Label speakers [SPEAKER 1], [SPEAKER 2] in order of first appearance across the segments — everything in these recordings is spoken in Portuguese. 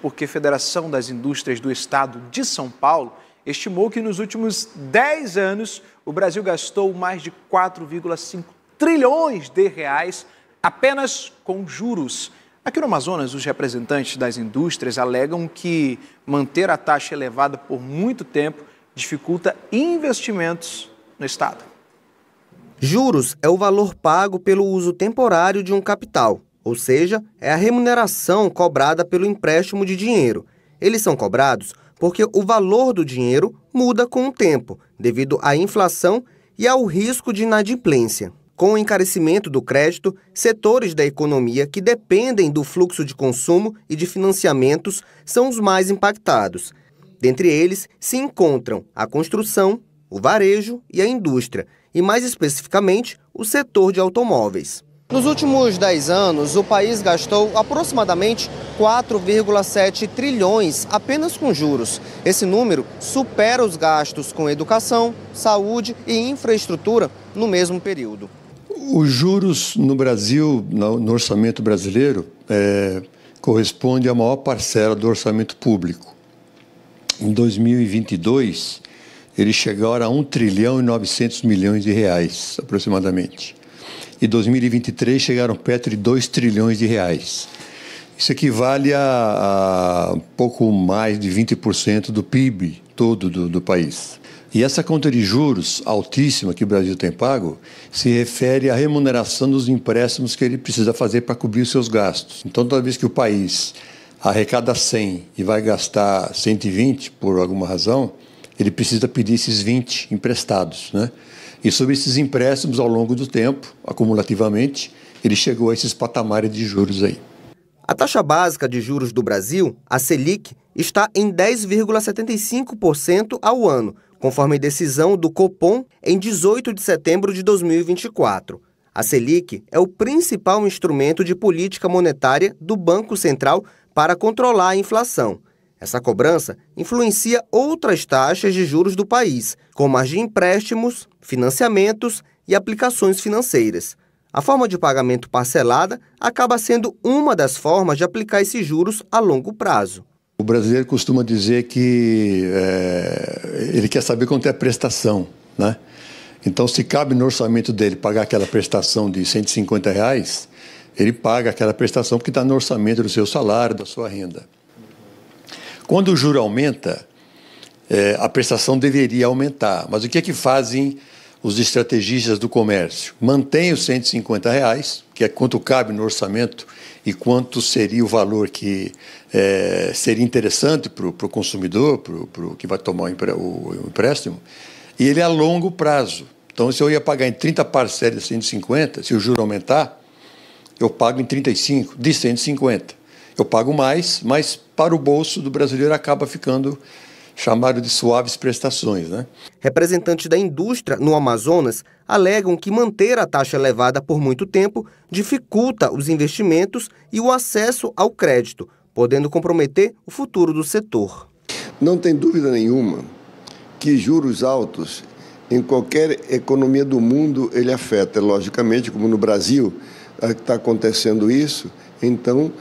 [SPEAKER 1] porque a Federação das Indústrias do Estado de São Paulo estimou que nos últimos 10 anos o Brasil gastou mais de 4,5 trilhões de reais apenas com juros. Aqui no Amazonas, os representantes das indústrias alegam que manter a taxa elevada por muito tempo dificulta investimentos no Estado. Juros é o valor pago pelo uso temporário de um capital ou seja, é a remuneração cobrada pelo empréstimo de dinheiro. Eles são cobrados porque o valor do dinheiro muda com o tempo, devido à inflação e ao risco de inadimplência. Com o encarecimento do crédito, setores da economia que dependem do fluxo de consumo e de financiamentos são os mais impactados. Dentre eles se encontram a construção, o varejo e a indústria, e mais especificamente o setor de automóveis. Nos últimos 10 anos, o país gastou aproximadamente 4,7 trilhões apenas com juros. Esse número supera os gastos com educação, saúde e infraestrutura no mesmo período.
[SPEAKER 2] Os juros no Brasil, no orçamento brasileiro, é, corresponde à maior parcela do orçamento público. Em 2022, eles chegaram a 1 trilhão e 900 milhões de reais, aproximadamente e 2023 chegaram perto de 2 trilhões de reais. Isso equivale a, a pouco mais de 20% do PIB todo do, do país. E essa conta de juros altíssima que o Brasil tem pago se refere à remuneração dos empréstimos que ele precisa fazer para cobrir os seus gastos. Então, toda vez que o país arrecada 100 e vai gastar 120 por alguma razão, ele precisa pedir esses 20 emprestados, né? E sobre esses empréstimos ao longo do tempo, acumulativamente,
[SPEAKER 1] ele chegou a esses patamares de juros aí. A taxa básica de juros do Brasil, a Selic, está em 10,75% ao ano, conforme decisão do Copom em 18 de setembro de 2024. A Selic é o principal instrumento de política monetária do Banco Central para controlar a inflação. Essa cobrança influencia outras taxas de juros do país, como as de empréstimos, financiamentos e aplicações financeiras. A forma de pagamento parcelada acaba sendo uma das formas de aplicar esses juros a longo prazo. O brasileiro costuma dizer que é, ele quer saber quanto é a
[SPEAKER 2] prestação, né? Então, se cabe no orçamento dele pagar aquela prestação de 150 reais, ele paga aquela prestação porque está no orçamento do seu salário, da sua renda. Quando o juro aumenta, é, a prestação deveria aumentar. Mas o que é que fazem os estrategistas do comércio? Mantém os 150 reais, que é quanto cabe no orçamento e quanto seria o valor que é, seria interessante para o consumidor, para o que vai tomar o, empréstimo, e ele é a longo prazo. Então, se eu ia pagar em 30 parcelas 150, se o juro aumentar, eu pago em 35 de 150 eu pago mais, mas para
[SPEAKER 1] o bolso do brasileiro acaba ficando chamado de suaves prestações. Né? Representantes da indústria no Amazonas alegam que manter a taxa elevada por muito tempo dificulta os investimentos e o acesso ao crédito, podendo comprometer o futuro do setor. Não tem dúvida nenhuma que juros altos
[SPEAKER 3] em qualquer economia do mundo ele afeta, logicamente, como no Brasil está eh, acontecendo isso, então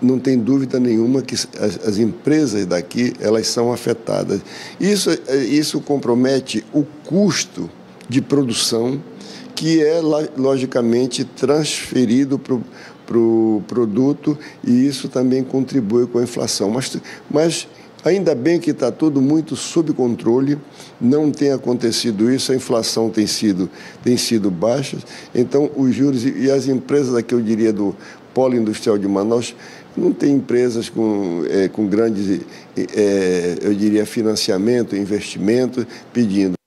[SPEAKER 3] não tem dúvida nenhuma que as, as, empresas daqui elas são afetadas. Isso, é, isso compromete o custo de produção, que é logicamente transferido para o pro produto, e isso também contribui com a inflação. Mas, mas ainda bem que está tudo muito sob controle, não tem acontecido isso, a inflação tem sido, tem sido baixa, então os juros e, e as empresas aqui, eu diria, do polo industrial de Manaus, não tem empresas com, é, com grande, é, eh, eh, eu diria, financiamento, investimento pedindo.